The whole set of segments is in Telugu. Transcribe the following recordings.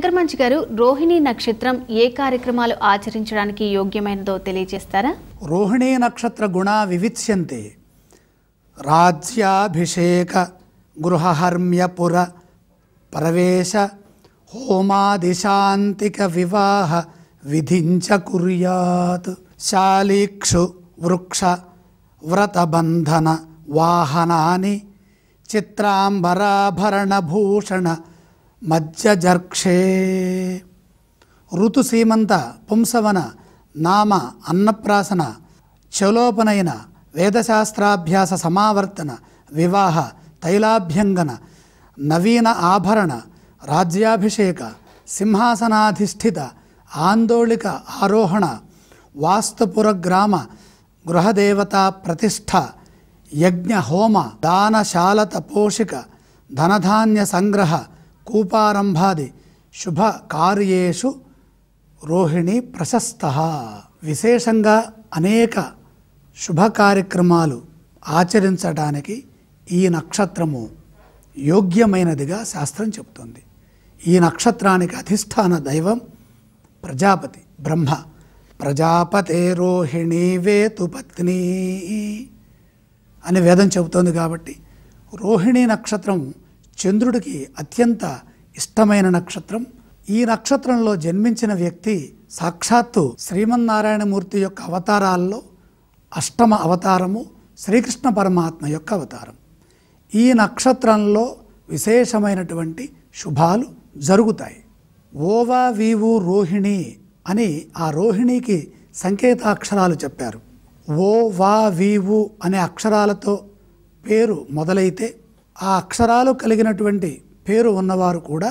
శంకర్మంచి గారు రోహిణి నక్షత్రం ఏ కార్యక్రమాలు ఆచరించడానికి యోగ్యమైనదో తెలియజేస్తారా రోహిణి నక్షత్ర గుణ వివిత్స్యంతే రాజ్యాభిషేక గృహహర్మ్యపుర ప్రవేశ హోమాదిశాంతిక వివాహ విధించ కుర్యాత్ శాలీక్షు వృక్ష వ్రతబంధన వాహనాని చిత్రాంబరాభరణ భూషణ మధ్యజర్క్షే ఋతు సీమంత పుంసవన నామ అన్నప్రాసన చలోపనయన వేదశాస్త్రాభ్యాస సమావర్తన వివాహ తైలాభ్యంగన నవీన ఆభరణ రాజ్యాభిషేక సింహాసనాధిష్ఠిత ఆందోళిక ఆరోహణ వాస్తుపుర గ్రామ గృహదేవతా ప్రతిష్ఠ యజ్ఞ హోమ దానశాలత పోషిక ధనధాన్య సంగ్రహ కూపారంభాది శుభ కార్యేషు రోహిణి ప్రశస్త విశేషంగా అనేక శుభ కార్యక్రమాలు ఆచరించడానికి ఈ నక్షత్రము యోగ్యమైనదిగా శాస్త్రం చెబుతుంది ఈ నక్షత్రానికి అధిష్టాన దైవం ప్రజాపతి బ్రహ్మ ప్రజాపతే రోహిణి వేతు పత్ని అని వేదం చెబుతోంది కాబట్టి రోహిణీ నక్షత్రం చంద్రుడికి అత్యంత ఇష్టమైన నక్షత్రం ఈ నక్షత్రంలో జన్మించిన వ్యక్తి సాక్షాత్తు శ్రీమన్నారాయణమూర్తి యొక్క అవతారాల్లో అష్టమ అవతారము శ్రీకృష్ణ పరమాత్మ యొక్క అవతారం ఈ నక్షత్రంలో విశేషమైనటువంటి శుభాలు జరుగుతాయి ఓవా వీవు రోహిణి అని ఆ రోహిణికి సంకేతాక్షరాలు చెప్పారు ఓ వా వీవు అనే అక్షరాలతో పేరు మొదలైతే ఆ అక్షరాలు కలిగినటువంటి పేరు ఉన్నవారు కూడా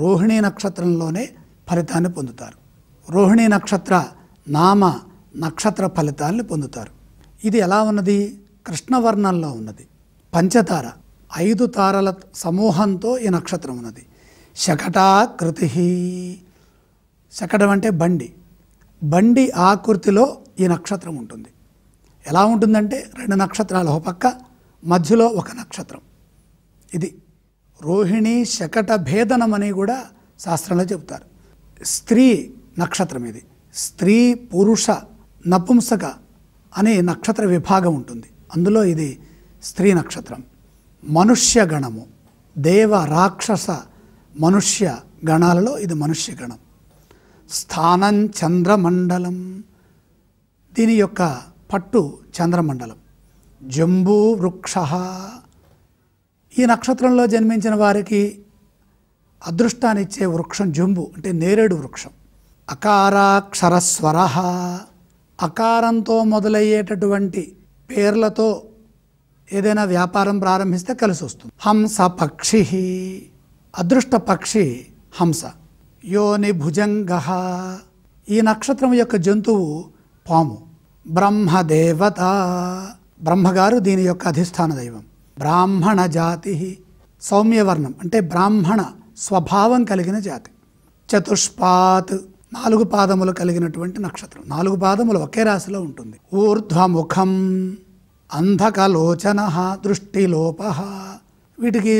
రోహిణీ నక్షత్రంలోనే ఫలితాన్ని పొందుతారు రోహిణీ నక్షత్ర నామ నక్షత్ర ఫలితాలను పొందుతారు ఇది ఎలా ఉన్నది కృష్ణవర్ణంలో ఉన్నది పంచతార ఐదు తారల సమూహంతో ఈ నక్షత్రం ఉన్నది శకటాకృతి శకటం అంటే బండి బండి ఆకృతిలో ఈ నక్షత్రం ఉంటుంది ఎలా ఉంటుందంటే రెండు నక్షత్రాలు ఒక పక్క మధ్యలో ఒక నక్షత్రం ఇది రోహిణి శకట భేదనమని కూడా శాస్త్రంలో చెబుతారు స్త్రీ నక్షత్రం ఇది స్త్రీ పురుష నపుంసక అనే నక్షత్ర విభాగం ఉంటుంది అందులో ఇది స్త్రీ నక్షత్రం మనుష్య గణము దేవ రాక్షస మనుష్య గణాలలో ఇది మనుష్య గణం స్థానం చంద్రమండలం దీని యొక్క పట్టు చంద్రమండలం జంబూ వృక్ష ఈ నక్షత్రంలో జన్మించిన వారికి ఇచ్చే వృక్షం జంబు అంటే నేరేడు వృక్షం అకారాక్షరస్వర అకారంతో మొదలయ్యేటటువంటి పేర్లతో ఏదైనా వ్యాపారం ప్రారంభిస్తే కలిసి వస్తుంది హంస పక్షి అదృష్ట పక్షి హంస యోని భుజంగ ఈ నక్షత్రం యొక్క జంతువు పాము బ్రహ్మదేవత బ్రహ్మగారు దీని యొక్క అధిష్టాన దైవం బ్రాహ్మణ జాతి సౌమ్యవర్ణం అంటే బ్రాహ్మణ స్వభావం కలిగిన జాతి చతుష్పాత్ నాలుగు పాదములు కలిగినటువంటి నక్షత్రం నాలుగు పాదములు ఒకే రాశిలో ఉంటుంది ఊర్ధ్వముఖం అంధకలోచన దృష్టిలోప వీటికి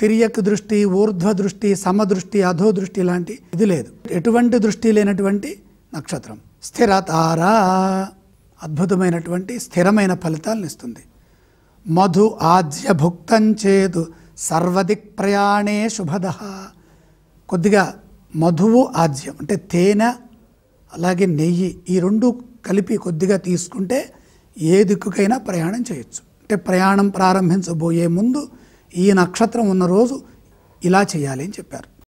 తిరియక్ దృష్టి ఊర్ధ్వ దృష్టి సమదృష్టి అధో దృష్టి లాంటి ఇది లేదు ఎటువంటి దృష్టి లేనటువంటి నక్షత్రం స్థిరతార అద్భుతమైనటువంటి స్థిరమైన ఫలితాలను ఇస్తుంది మధు భుక్తం చేదు ప్రయాణే శుభద కొద్దిగా మధువు ఆజ్యం అంటే తేనె అలాగే నెయ్యి ఈ రెండు కలిపి కొద్దిగా తీసుకుంటే ఏ దిక్కుకైనా ప్రయాణం చేయొచ్చు అంటే ప్రయాణం ప్రారంభించబోయే ముందు ఈ నక్షత్రం ఉన్న రోజు ఇలా చేయాలి అని చెప్పారు